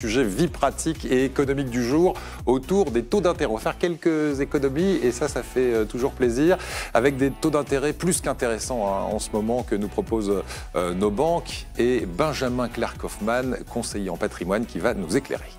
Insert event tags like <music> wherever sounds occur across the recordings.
sujet vie pratique et économique du jour autour des taux d'intérêt. On va faire quelques économies et ça, ça fait euh, toujours plaisir avec des taux d'intérêt plus qu'intéressants hein, en ce moment que nous proposent euh, nos banques et Benjamin Clark-Hoffman, conseiller en patrimoine, qui va nous éclairer.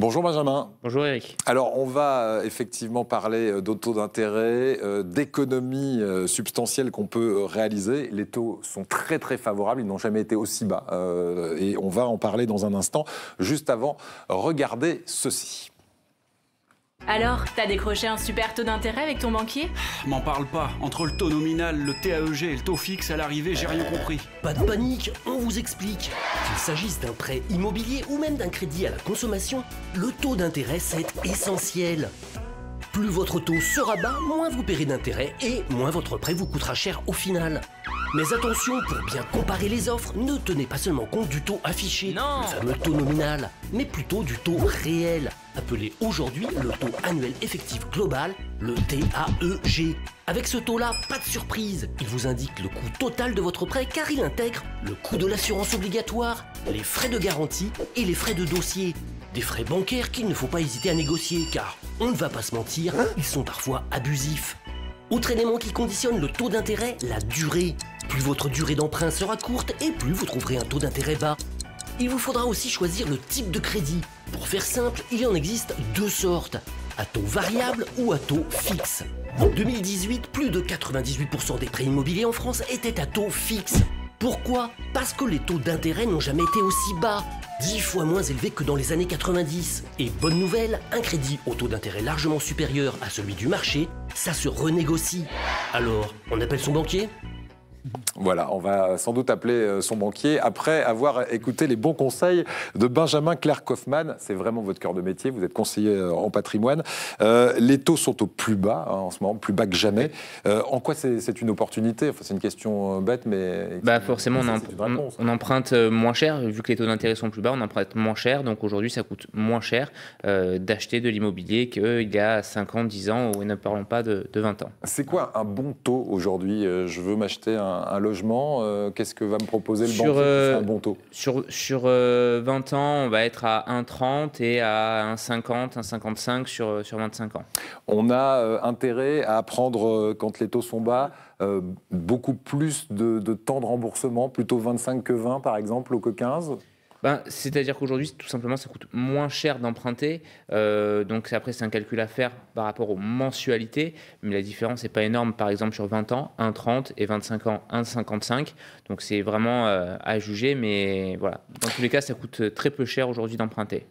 Bonjour Benjamin. Bonjour Eric. Alors on va euh, effectivement parler euh, d'autos taux d'intérêt, euh, d'économies substantielles qu'on peut réaliser. Les taux sont très très favorables, ils n'ont jamais été aussi bas. Et on va en parler dans un instant. Juste avant, regardez ceci. Alors, t'as décroché un super taux d'intérêt avec ton banquier ah, M'en parle pas. Entre le taux nominal, le TAEG et le taux fixe à l'arrivée, j'ai rien compris. Pas de panique, on vous explique. Qu'il s'agisse d'un prêt immobilier ou même d'un crédit à la consommation, le taux d'intérêt c'est essentiel. Plus votre taux sera bas, moins vous paierez d'intérêt et moins votre prêt vous coûtera cher au final. Mais attention, pour bien comparer les offres, ne tenez pas seulement compte du taux affiché, le taux nominal, mais plutôt du taux réel, appelé aujourd'hui le taux annuel effectif global, le TAEG. Avec ce taux-là, pas de surprise, il vous indique le coût total de votre prêt car il intègre le coût de l'assurance obligatoire, les frais de garantie et les frais de dossier des frais bancaires qu'il ne faut pas hésiter à négocier, car, on ne va pas se mentir, hein ils sont parfois abusifs. Autre élément qui conditionne le taux d'intérêt, la durée. Plus votre durée d'emprunt sera courte et plus vous trouverez un taux d'intérêt bas. Il vous faudra aussi choisir le type de crédit. Pour faire simple, il en existe deux sortes, à taux variable ou à taux fixe. En 2018, plus de 98% des prêts immobiliers en France étaient à taux fixe. Pourquoi Parce que les taux d'intérêt n'ont jamais été aussi bas. 10 fois moins élevé que dans les années 90. Et bonne nouvelle, un crédit au taux d'intérêt largement supérieur à celui du marché, ça se renégocie. Alors, on appelle son banquier voilà, on va sans doute appeler euh, son banquier après avoir écouté les bons conseils de Benjamin Claire Kaufmann. C'est vraiment votre cœur de métier, vous êtes conseiller euh, en patrimoine. Euh, les taux sont au plus bas hein, en ce moment, plus bas que jamais. en quoi c'est une opportunité enfin, C'est une question bête, mais... Bah forcément, on, emprunte moins cher, vu que les taux d'intérêt sont plus bas, on emprunte moins cher. Donc aujourd'hui, ça coûte moins cher d'acheter de l'immobilier qu'il y a 5 ans, 10 ans, ou ne parlons pas de, de 20 ans. C'est quoi un bon taux aujourd'hui Je veux m'acheter un un, logement, euh, qu'est-ce que va me proposer le banquier euh, un bon taux Sur, 20 euh, ans, on va être à 1,30 et à 1,50, 1,55 sur, sur 25 ans. On a intérêt à prendre, quand les taux sont bas, beaucoup plus de, de temps de remboursement, plutôt 25 que 20 par exemple, ou que 15 ben, c'est-à-dire qu'aujourd'hui, tout simplement, ça coûte moins cher d'emprunter. Euh, donc après, c'est un calcul à faire par rapport aux mensualités, mais la différence n'est pas énorme. Par exemple, sur 20 ans, 1,30 et 25 ans, 1,55. Donc c'est vraiment euh, à juger, mais voilà. Dans tous les cas, ça coûte très peu cher aujourd'hui d'emprunter.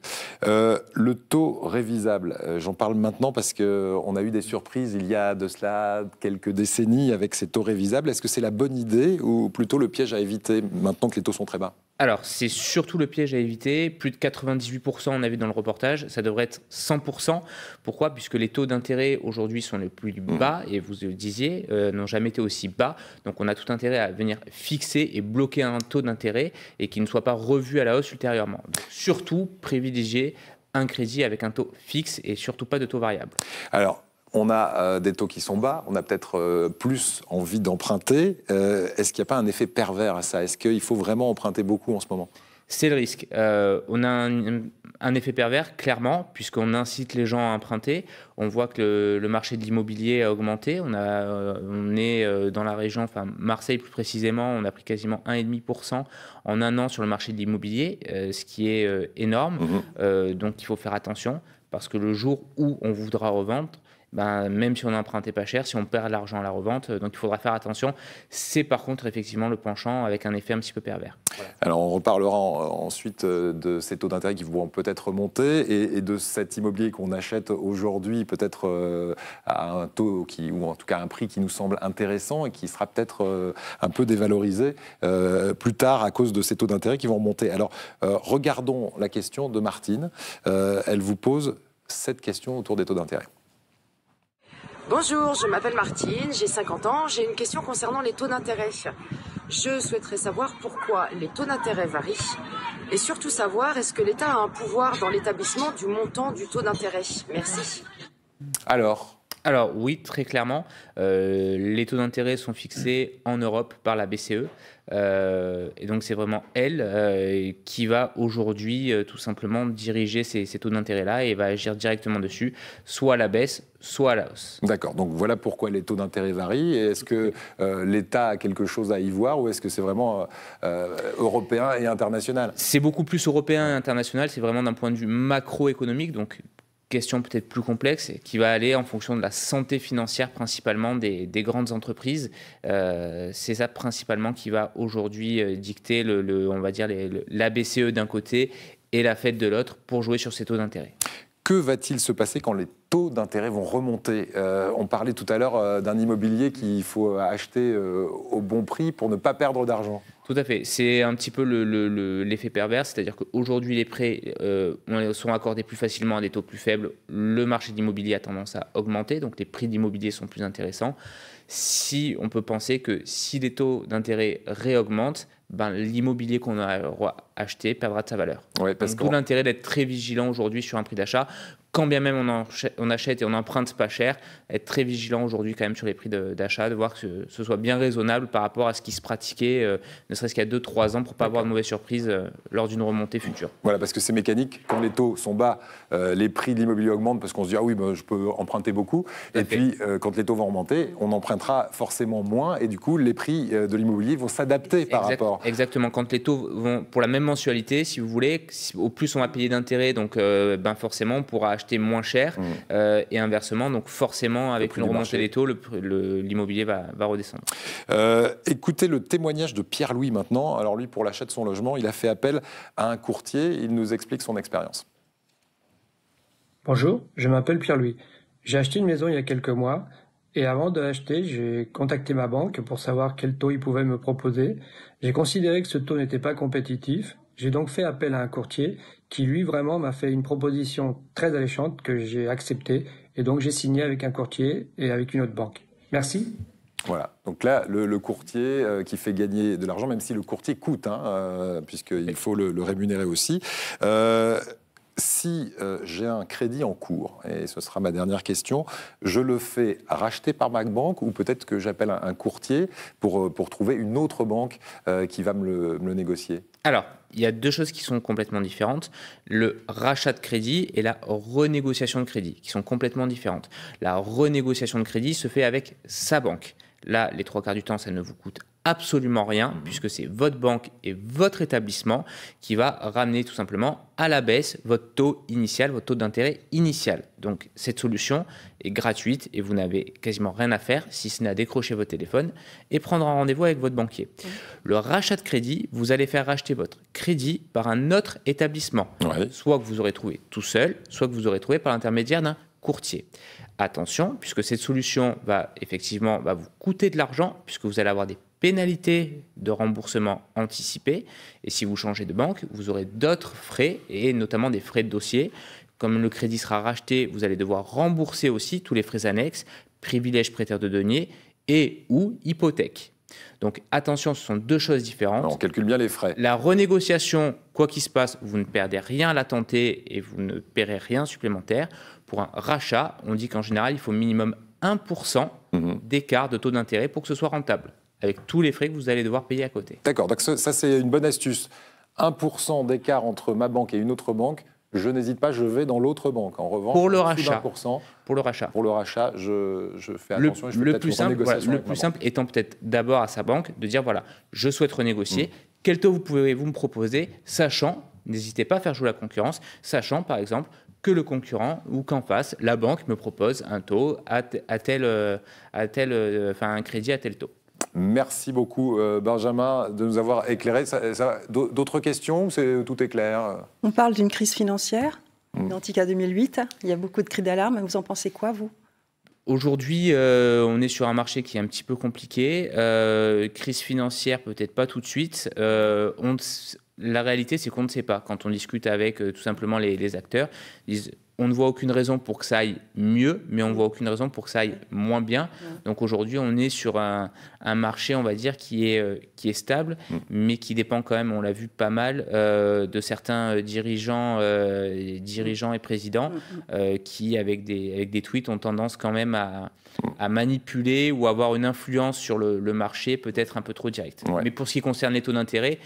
Euh, le taux révisable, j'en parle maintenant parce qu'on a eu des surprises il y a de cela quelques décennies avec ces taux révisables. Est-ce que c'est la bonne idée ou plutôt le piège à éviter maintenant que les taux sont très bas alors, c'est surtout le piège à éviter. Plus de 98%, on avait dans le reportage, ça devrait être 100%. Pourquoi Puisque les taux d'intérêt aujourd'hui sont les plus mmh. bas, et vous le disiez, euh, n'ont jamais été aussi bas. Donc, on a tout intérêt à venir fixer et bloquer un taux d'intérêt et qu'il ne soit pas revu à la hausse ultérieurement. surtout, privilégier un crédit avec un taux fixe et surtout pas de taux variable. Alors, on a euh, des taux qui sont bas, on a peut-être euh, plus envie d'emprunter. Euh, est-ce qu'il n'y a pas un effet pervers à ça Est-ce qu'il faut vraiment emprunter beaucoup en ce moment C'est le risque. on a un, effet pervers, clairement, puisqu'on incite les gens à emprunter. On voit que le, marché de l'immobilier a augmenté. On, a, est dans la région, enfin Marseille plus précisément, on a pris quasiment 1,5% en un an sur le marché de l'immobilier, ce qui est énorme. Mmh donc il faut faire attention parce que le jour où on voudra revendre, ben, même si on empruntait pas cher, si on perd l'argent à la revente, euh, donc il faudra faire attention. C'est par contre effectivement le penchant avec un effet un petit peu pervers. Alors on reparlera euh, ensuite euh, de ces taux d'intérêt qui vont peut-être monter et, de cet immobilier qu'on achète aujourd'hui peut-être à un taux qui, ou en tout cas un prix qui nous semble intéressant et qui sera peut-être un peu dévalorisé plus tard à cause de ces taux d'intérêt qui vont monter. Alors regardons la question de Martine. elle vous pose cette question autour des taux d'intérêt. Bonjour, je m'appelle Martine, j'ai 50 ans, j'ai une question concernant les taux d'intérêt. Je souhaiterais savoir pourquoi les taux d'intérêt varient et surtout savoir est-ce que l'État a un pouvoir dans l'établissement du montant du taux d'intérêt. Merci. Alors, alors oui, très clairement, euh, les taux d'intérêt sont fixés en Europe par la BCE. Euh, et donc c'est vraiment elle euh, qui va aujourd'hui tout simplement diriger ces, ces taux d'intérêt-là et va agir directement dessus, soit à la baisse, soit à la hausse. D'accord, donc voilà pourquoi les taux d'intérêt varient. Est-ce que l'État a quelque chose à y voir ou est-ce que c'est vraiment européen et international C'est beaucoup plus européen et international, c'est vraiment d'un point de vue macroéconomique, donc question peut-être plus complexe qui va aller en fonction de la santé financière principalement des, grandes entreprises. Euh, c'est ça principalement qui va aujourd'hui euh, dicter le, on va dire la BCE d'un côté et la Fed de l'autre pour jouer sur ces taux d'intérêt que va-t-il se passer quand les taux d'intérêt vont remonter euh, On parlait tout à l'heure euh, d'un immobilier qu'il faut acheter euh, au bon prix pour ne pas perdre d'argent. Tout à fait. C'est un petit peu l'effet le, pervers, c'est-à-dire qu'aujourd'hui les prêts sont accordés plus facilement à des taux plus faibles. Le marché d'immobilier a tendance à augmenter, donc les prix d'immobilier sont plus intéressants si on peut penser que si les taux d'intérêt réaugmentent, ben, l'immobilier qu'on a acheté perdra de sa valeur. Ouais, parce tout l'intérêt d'être très vigilant aujourd'hui sur un prix d'achat quand bien même on, on, achète et on emprunte pas cher, être très vigilant aujourd'hui quand même sur les prix d'achat, de, voir que ce soit bien raisonnable par rapport à ce qui se pratiquait, euh, ne serait-ce qu'il y a 2-3 ans, pour pas avoir de mauvaises surprises euh, lors d'une remontée future. Voilà, parce que c'est mécanique. Quand les taux sont bas, euh, les prix de l'immobilier augmentent parce qu'on se dit ah oui, ben, je peux emprunter beaucoup. Et puis quand les taux vont remonter, on empruntera forcément moins et du coup les prix de l'immobilier vont s'adapter par rapport. Exactement. Quand les taux vont pour la même mensualité, si vous voulez, au plus on va payer d'intérêt, donc ben forcément on pourra acheter moins cher mmh. euh, et inversement. Donc forcément, avec une remontée des taux, l'immobilier va, redescendre. Euh, écoutez le témoignage de Pierre-Louis maintenant. Alors lui, pour l'achat de son logement, il a fait appel à un courtier. Il nous explique son expérience. Bonjour, je m'appelle Pierre-Louis. J'ai acheté une maison il y a quelques mois et avant de l'acheter, j'ai contacté ma banque pour savoir quel taux ils pouvaient me proposer. J'ai considéré que ce taux n'était pas compétitif. J'ai donc fait appel à un courtier qui, lui, vraiment m'a fait une proposition très alléchante que j'ai acceptée. Et donc, j'ai signé avec un courtier et avec une autre banque. Merci. Voilà. Donc là, le, courtier euh, qui fait gagner de l'argent, même si le courtier coûte, hein, euh, puisqu'il faut le, rémunérer aussi. Euh, si euh, j'ai un crédit en cours, et ce sera ma dernière question, je le fais racheter par ma banque ou peut-être que j'appelle un, courtier pour, euh, pour trouver une autre banque euh, qui va me le, le négocier Alors, il y a deux choses qui sont complètement différentes. Le rachat de crédit et la renégociation de crédit, qui sont complètement différentes. La renégociation de crédit se fait avec sa banque. Là, les trois quarts du temps, ça ne vous coûte absolument rien, mmh. puisque c'est votre banque et votre établissement qui va ramener tout simplement à la baisse votre taux initial, votre taux d'intérêt initial. Donc cette solution est gratuite et vous n'avez quasiment rien à faire si ce n'est à décrocher votre téléphone et prendre un rendez-vous avec votre banquier. Mmh. Le rachat de crédit, vous allez faire racheter votre crédit par un autre établissement, soit que vous aurez trouvé tout seul, soit que vous aurez trouvé par l'intermédiaire d'un courtier. Attention, puisque cette solution va effectivement va vous coûter de l'argent, puisque vous allez avoir des pénalité de remboursement anticipé. Et si vous changez de banque, vous aurez d'autres frais, et notamment des frais de dossier. Comme le crédit sera racheté, vous allez devoir rembourser aussi tous les frais annexes, privilèges prêteurs de deniers et ou hypothèque. Donc attention, ce sont deux choses différentes. on calcule bien les frais. La renégociation, quoi qu'il se passe, vous ne perdez rien à la tenter et vous ne paierez rien supplémentaire. Pour un rachat, on dit qu'en général, il faut minimum 1% mhm. d'écart de taux d'intérêt pour que ce soit rentable, avec tous les frais que vous allez devoir payer à côté. D'accord, donc ça c'est une bonne astuce. 1% d'écart entre ma banque et une autre banque, je n'hésite pas, je vais dans l'autre banque. En revanche, pour le rachat, pour le rachat, pour le rachat, je, fais attention. Le, et je le plus simple, le plus simple étant peut-être d'abord à sa banque de dire voilà, je souhaite renégocier. Mhm. Quel taux vous pouvez-vous me proposer, sachant, n'hésitez pas à faire jouer la concurrence, sachant par exemple que le concurrent ou qu'en face, la banque me propose un taux à, tel, à tel, euh, enfin un crédit à tel taux. Merci beaucoup, euh, Benjamin, de nous avoir éclairé. D'autres questions c'est euh, tout est clair On parle d'une crise financière, identique à 2008. Il y a beaucoup de cris d'alarme. Vous en pensez quoi, vous Aujourd'hui, euh, on est sur un marché qui est un petit peu compliqué. Euh, crise financière, peut-être pas tout de suite. Euh, la réalité, c'est qu'on ne sait pas. Quand on discute avec tout simplement les, les acteurs, ils disent on ne voit aucune raison pour que ça aille mieux, mais on ne voit aucune raison pour que ça aille moins bien. Donc aujourd'hui, on est sur un, marché, on va dire, qui est, euh, qui est stable, mm. mais qui dépend quand même, on l'a vu pas mal, euh, de certains euh, dirigeants, dirigeants et présidents mm. Mm. qui, avec des, tweets, ont tendance quand même à, manipuler ou avoir une influence sur le, marché peut-être un peu trop directe. Mais pour ce qui concerne les taux d'intérêt,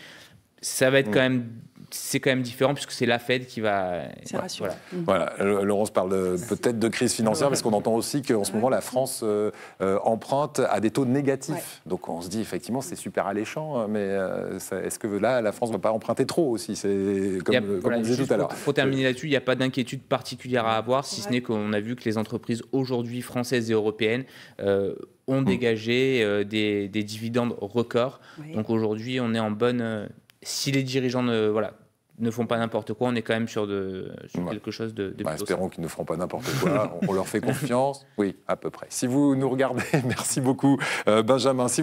ça va être quand même c'est quand même différent puisque c'est la Fed qui va. C'est rassurant. Voilà. Laurence parle peut-être de crise financière parce qu'on entend aussi qu'en ce moment la France euh, euh, emprunte à des taux négatifs. Donc on se dit effectivement c'est super alléchant, euh, mais est-ce que là la France ne va pas emprunter trop aussi C'est comme, tout à l'heure. Il faut terminer là-dessus. Il n'y a pas d'inquiétude particulière à avoir, si ce n'est qu'on a vu que les entreprises aujourd'hui françaises et européennes ont mm. dégagé des, dividendes records. Donc aujourd'hui on est en bonne si les dirigeants ne, voilà, ne font pas n'importe quoi. On est quand même sur, de, quelque chose de. Bah, espérons qu'ils ne feront pas n'importe quoi. <laughs> on, leur fait confiance. Oui, à peu près. Si vous nous regardez, <laughs> merci beaucoup, euh, Benjamin.